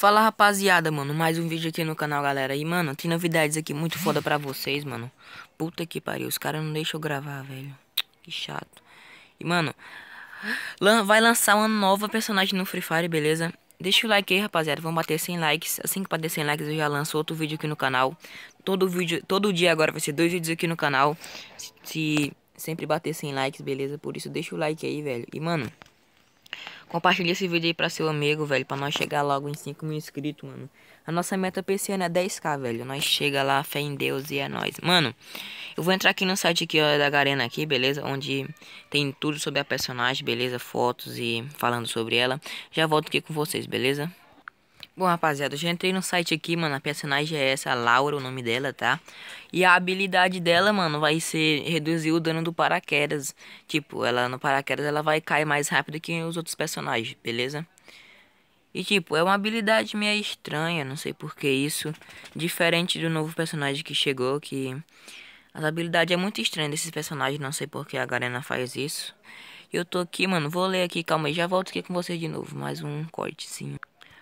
Fala rapaziada, mano, mais um vídeo aqui no canal, galera E, mano, tem novidades aqui muito foda pra vocês, mano Puta que pariu, os caras não deixam eu gravar, velho Que chato E, mano, lan vai lançar uma nova personagem no Free Fire, beleza? Deixa o like aí, rapaziada, vamos bater 100 likes Assim que bater 100 likes eu já lanço outro vídeo aqui no canal Todo vídeo, todo dia agora vai ser dois vídeos aqui no canal Se sempre bater 100 likes, beleza? Por isso deixa o like aí, velho E, mano... Compartilha esse vídeo aí pra seu amigo, velho, pra nós chegar logo em 5 mil inscritos, mano. A nossa meta pra esse ano é 10k, velho. Nós chega lá, fé em Deus e é nóis. Mano, eu vou entrar aqui no site aqui, ó, da Garena aqui, beleza? Onde tem tudo sobre a personagem, beleza? Fotos e falando sobre ela. Já volto aqui com vocês, beleza? Bom, rapaziada, eu já entrei no site aqui, mano. A personagem é essa, a Laura, o nome dela, tá? E a habilidade dela, mano, vai ser reduzir o dano do paraquedas. Tipo, ela no paraquedas ela vai cair mais rápido que os outros personagens, beleza? E tipo, é uma habilidade meio estranha, não sei por que isso. Diferente do novo personagem que chegou, que... As habilidades é muito estranha desses personagens, não sei por que a Garena faz isso. Eu tô aqui, mano, vou ler aqui, calma aí, já volto aqui com vocês de novo. Mais um cortezinho.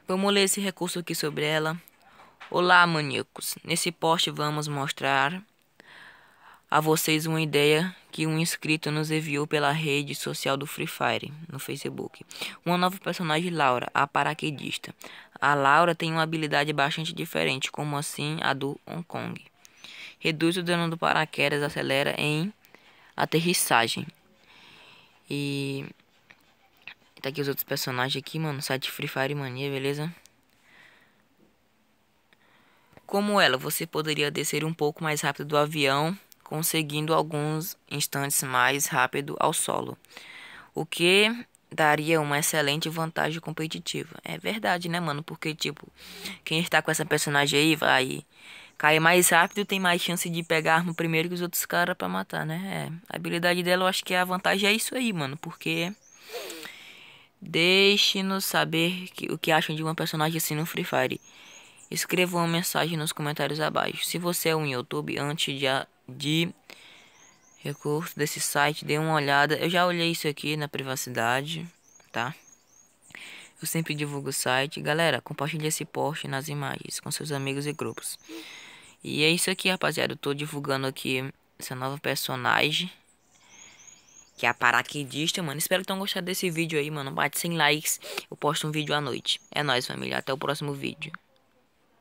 Vamos ler esse recurso aqui sobre ela. Olá, maníacos. Nesse post vamos mostrar a vocês uma ideia que um inscrito nos enviou pela rede social do Free Fire no Facebook. Uma nova personagem, Laura, a paraquedista. A Laura tem uma habilidade bastante diferente, como assim a do Hong Kong. Reduz o dano do paraquedas, acelera em aterrissagem. E tá aqui os outros personagens aqui, mano. Site Free Fire Mania, beleza? Como ela, você poderia descer um pouco mais rápido do avião, conseguindo alguns instantes mais rápido ao solo. O que daria uma excelente vantagem competitiva. É verdade, né, mano? Porque, tipo, quem está com essa personagem aí vai cair mais rápido, tem mais chance de pegar no arma primeiro que os outros caras para matar, né? É. A habilidade dela, eu acho que é a vantagem é isso aí, mano. Porque Deixe-nos saber que, o que acham de uma personagem assim no Free Fire. Escreva uma mensagem nos comentários abaixo. Se você é um YouTube, antes de, de recurso desse site, dê uma olhada. Eu já olhei isso aqui na privacidade, tá? Eu sempre divulgo o site. Galera, compartilhe esse post nas imagens com seus amigos e grupos. E é isso aqui, rapaziada. Eu tô divulgando aqui essa nova personagem que é a paraquedista, mano. Espero que tenham gostado desse vídeo aí, mano. Bate 100 likes, eu posto um vídeo à noite. É nóis, família. Até o próximo vídeo.